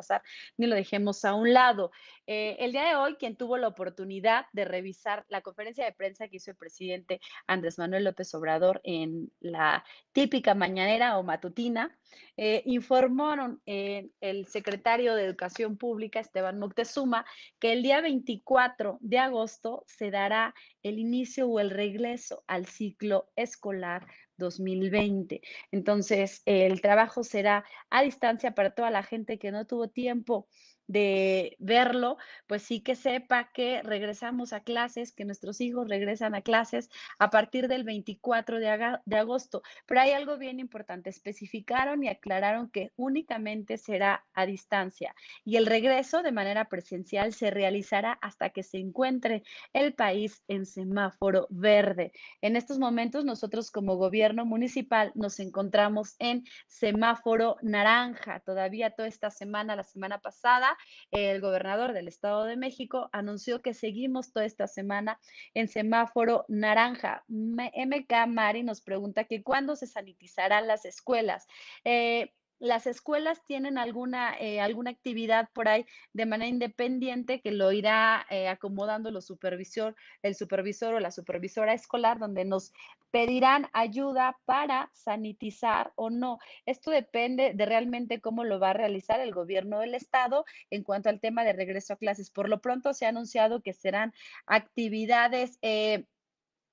pasar ni lo dejemos a un lado. Eh, el día de hoy, quien tuvo la oportunidad de revisar la conferencia de prensa que hizo el presidente Andrés Manuel López Obrador en la típica mañanera o matutina, eh, informaron eh, el secretario de Educación Pública, Esteban Moctezuma, que el día 24 de agosto se dará el inicio o el regreso al ciclo escolar 2020. Entonces, el trabajo será a distancia para toda la gente que no tuvo tiempo de verlo, pues sí que sepa que regresamos a clases, que nuestros hijos regresan a clases a partir del 24 de, de agosto. Pero hay algo bien importante, especificaron y aclararon que únicamente será a distancia y el regreso de manera presencial se realizará hasta que se encuentre el país en semáforo verde. En estos momentos nosotros como gobierno municipal nos encontramos en semáforo naranja. Todavía toda esta semana, la semana pasada, el gobernador del Estado de México anunció que seguimos toda esta semana en semáforo naranja. MK Mari nos pregunta que cuándo se sanitizarán las escuelas. Eh, las escuelas tienen alguna, eh, alguna actividad por ahí de manera independiente que lo irá eh, acomodando supervisor, el supervisor o la supervisora escolar, donde nos pedirán ayuda para sanitizar o no. Esto depende de realmente cómo lo va a realizar el gobierno del estado en cuanto al tema de regreso a clases. Por lo pronto se ha anunciado que serán actividades. Eh,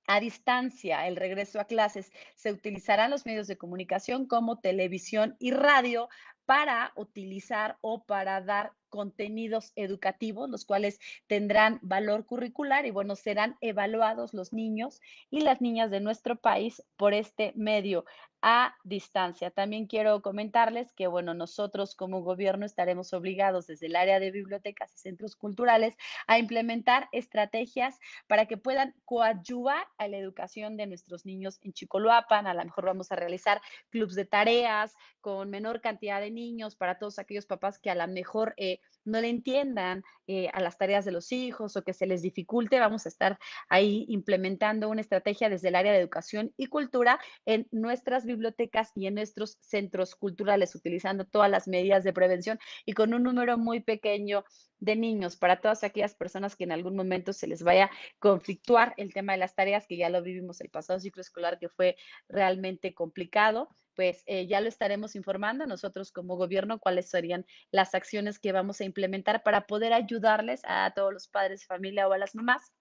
a distancia, el regreso a clases, se utilizarán los medios de comunicación como televisión y radio para utilizar o para dar contenidos educativos, los cuales tendrán valor curricular y bueno, serán evaluados los niños y las niñas de nuestro país por este medio a distancia. También quiero comentarles que, bueno, nosotros como gobierno estaremos obligados desde el área de bibliotecas y centros culturales a implementar estrategias para que puedan coadyuvar a la educación de nuestros niños en Chicoloapan. A lo mejor vamos a realizar clubs de tareas con menor cantidad de niños, para todos aquellos papás que a lo mejor eh, no le entiendan eh, a las tareas de los hijos o que se les dificulte, vamos a estar ahí implementando una estrategia desde el área de educación y cultura en nuestras bibliotecas y en nuestros centros culturales, utilizando todas las medidas de prevención y con un número muy pequeño de niños, para todas aquellas personas que en algún momento se les vaya a conflictuar el tema de las tareas, que ya lo vivimos el pasado ciclo escolar, que fue realmente complicado, pues eh, ya lo estaremos informando nosotros como gobierno cuáles serían las acciones que vamos a implementar implementar para poder ayudarles a todos los padres de familia o a las mamás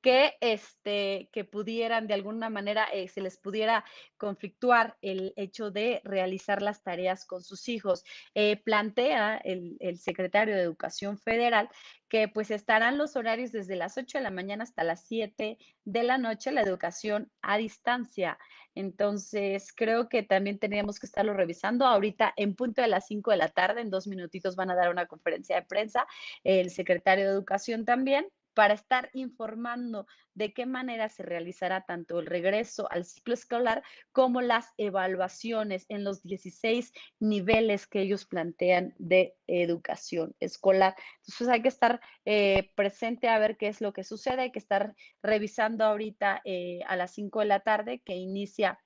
que, este, que pudieran de alguna manera, eh, se les pudiera conflictuar el hecho de realizar las tareas con sus hijos. Eh, plantea el, secretario de Educación Federal que pues estarán los horarios desde las 8 de la mañana hasta las 7 de la noche, la educación a distancia. Entonces, creo que también tenemos que estarlo revisando. Ahorita, en punto de las 5 de la tarde, en dos minutitos van a dar una conferencia de prensa, el secretario de Educación también para estar informando de qué manera se realizará tanto el regreso al ciclo escolar como las evaluaciones en los 16 niveles que ellos plantean de educación escolar. Entonces hay que estar eh, presente a ver qué es lo que sucede, hay que estar revisando ahorita eh, a las 5 de la tarde que inicia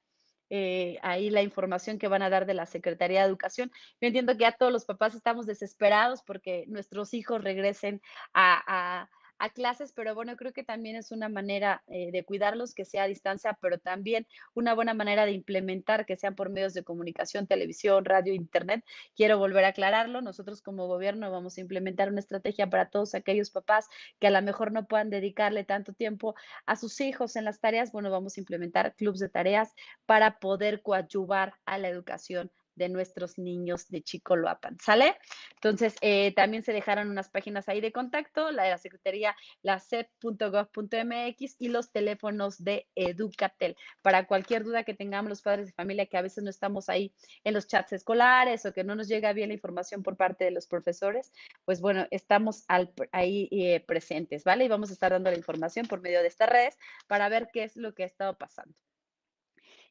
eh, ahí la información que van a dar de la Secretaría de Educación. Yo entiendo que ya todos los papás estamos desesperados porque nuestros hijos regresen a a clases, pero bueno, creo que también es una manera eh, de cuidarlos que sea a distancia, pero también una buena manera de implementar que sean por medios de comunicación, televisión, radio, internet. Quiero volver a aclararlo, nosotros como gobierno vamos a implementar una estrategia para todos aquellos papás que a lo mejor no puedan dedicarle tanto tiempo a sus hijos en las tareas, bueno, vamos a implementar clubes de tareas para poder coadyuvar a la educación de nuestros niños de Chico Chicoloapan, ¿sale? Entonces, eh, también se dejaron unas páginas ahí de contacto, la de la Secretaría, la CEP.gov.mx y los teléfonos de Educatel. Para cualquier duda que tengamos los padres de familia, que a veces no estamos ahí en los chats escolares o que no nos llega bien la información por parte de los profesores, pues bueno, estamos ahí eh, presentes, ¿vale? Y vamos a estar dando la información por medio de estas redes para ver qué es lo que ha estado pasando.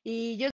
Y yo